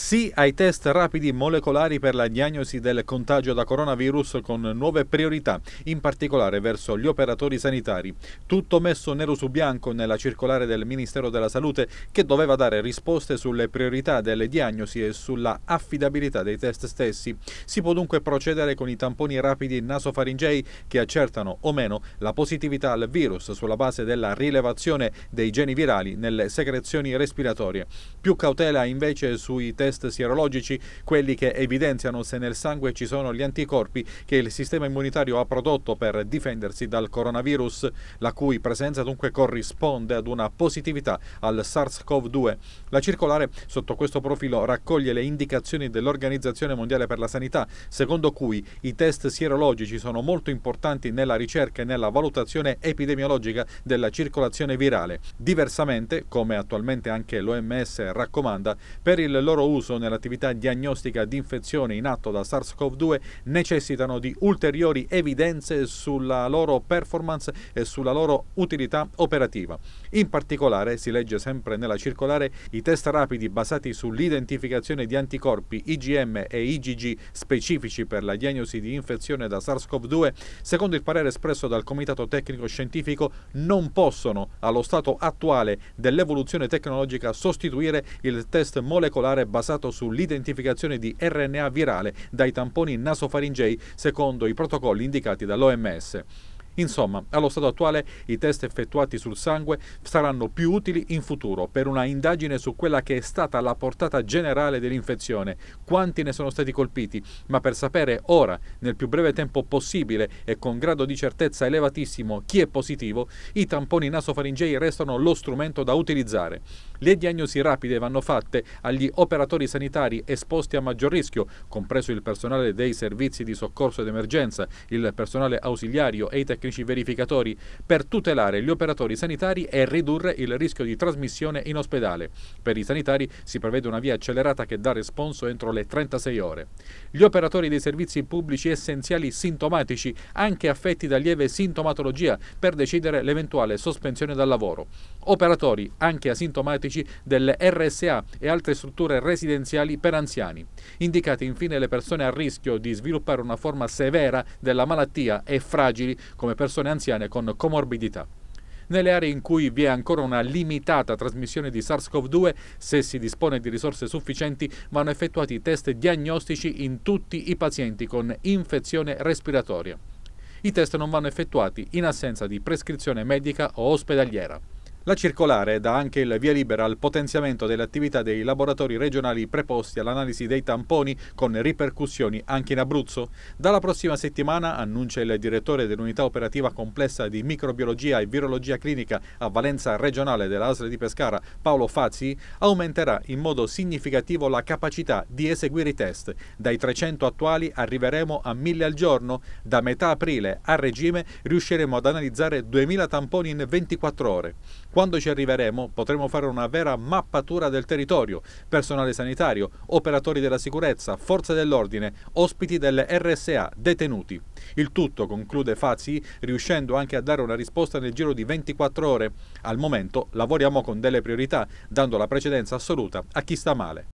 Sì ai test rapidi molecolari per la diagnosi del contagio da coronavirus con nuove priorità, in particolare verso gli operatori sanitari. Tutto messo nero su bianco nella circolare del Ministero della Salute che doveva dare risposte sulle priorità delle diagnosi e sulla affidabilità dei test stessi. Si può dunque procedere con i tamponi rapidi nasofaringei che accertano o meno la positività al virus sulla base della rilevazione dei geni virali nelle secrezioni respiratorie. Più cautela invece sui test test sierologici, quelli che evidenziano se nel sangue ci sono gli anticorpi che il sistema immunitario ha prodotto per difendersi dal coronavirus, la cui presenza dunque corrisponde ad una positività al SARS-CoV-2. La circolare sotto questo profilo raccoglie le indicazioni dell'Organizzazione Mondiale per la Sanità, secondo cui i test sierologici sono molto importanti nella ricerca e nella valutazione epidemiologica della circolazione virale. Diversamente, come attualmente anche l'OMS raccomanda, per il loro uso l'uso nell'attività diagnostica di infezione in atto da SARS-CoV-2 necessitano di ulteriori evidenze sulla loro performance e sulla loro utilità operativa. In particolare, si legge sempre nella circolare, i test rapidi basati sull'identificazione di anticorpi IgM e IgG specifici per la diagnosi di infezione da SARS-CoV-2, secondo il parere espresso dal Comitato Tecnico Scientifico, non possono, allo stato attuale dell'evoluzione tecnologica, sostituire il test molecolare basato basato sull'identificazione di RNA virale dai tamponi nasofaringei secondo i protocolli indicati dall'OMS. Insomma, allo stato attuale i test effettuati sul sangue saranno più utili in futuro per una indagine su quella che è stata la portata generale dell'infezione, quanti ne sono stati colpiti, ma per sapere ora, nel più breve tempo possibile e con grado di certezza elevatissimo, chi è positivo, i tamponi nasofaringei restano lo strumento da utilizzare. Le diagnosi rapide vanno fatte agli operatori sanitari esposti a maggior rischio, compreso il personale dei servizi di soccorso ed emergenza, il personale ausiliario e i tecnici tecnici verificatori per tutelare gli operatori sanitari e ridurre il rischio di trasmissione in ospedale. Per i sanitari si prevede una via accelerata che dà responso entro le 36 ore. Gli operatori dei servizi pubblici essenziali sintomatici, anche affetti da lieve sintomatologia, per decidere l'eventuale sospensione dal lavoro. Operatori anche asintomatici delle RSA e altre strutture residenziali per anziani. Indicate infine le persone a rischio di sviluppare una forma severa della malattia e fragili come come persone anziane con comorbidità. Nelle aree in cui vi è ancora una limitata trasmissione di SARS-CoV-2, se si dispone di risorse sufficienti, vanno effettuati test diagnostici in tutti i pazienti con infezione respiratoria. I test non vanno effettuati in assenza di prescrizione medica o ospedaliera. La circolare dà anche il via libera al potenziamento delle attività dei laboratori regionali preposti all'analisi dei tamponi con ripercussioni anche in Abruzzo. Dalla prossima settimana, annuncia il direttore dell'unità operativa complessa di microbiologia e virologia clinica a valenza regionale dell'ASL di Pescara, Paolo Fazzi, aumenterà in modo significativo la capacità di eseguire i test. Dai 300 attuali arriveremo a 1000 al giorno. Da metà aprile a regime riusciremo ad analizzare 2000 tamponi in 24 ore. Quando ci arriveremo potremo fare una vera mappatura del territorio, personale sanitario, operatori della sicurezza, forze dell'ordine, ospiti delle RSA, detenuti. Il tutto, conclude Fazzi, riuscendo anche a dare una risposta nel giro di 24 ore. Al momento lavoriamo con delle priorità, dando la precedenza assoluta a chi sta male.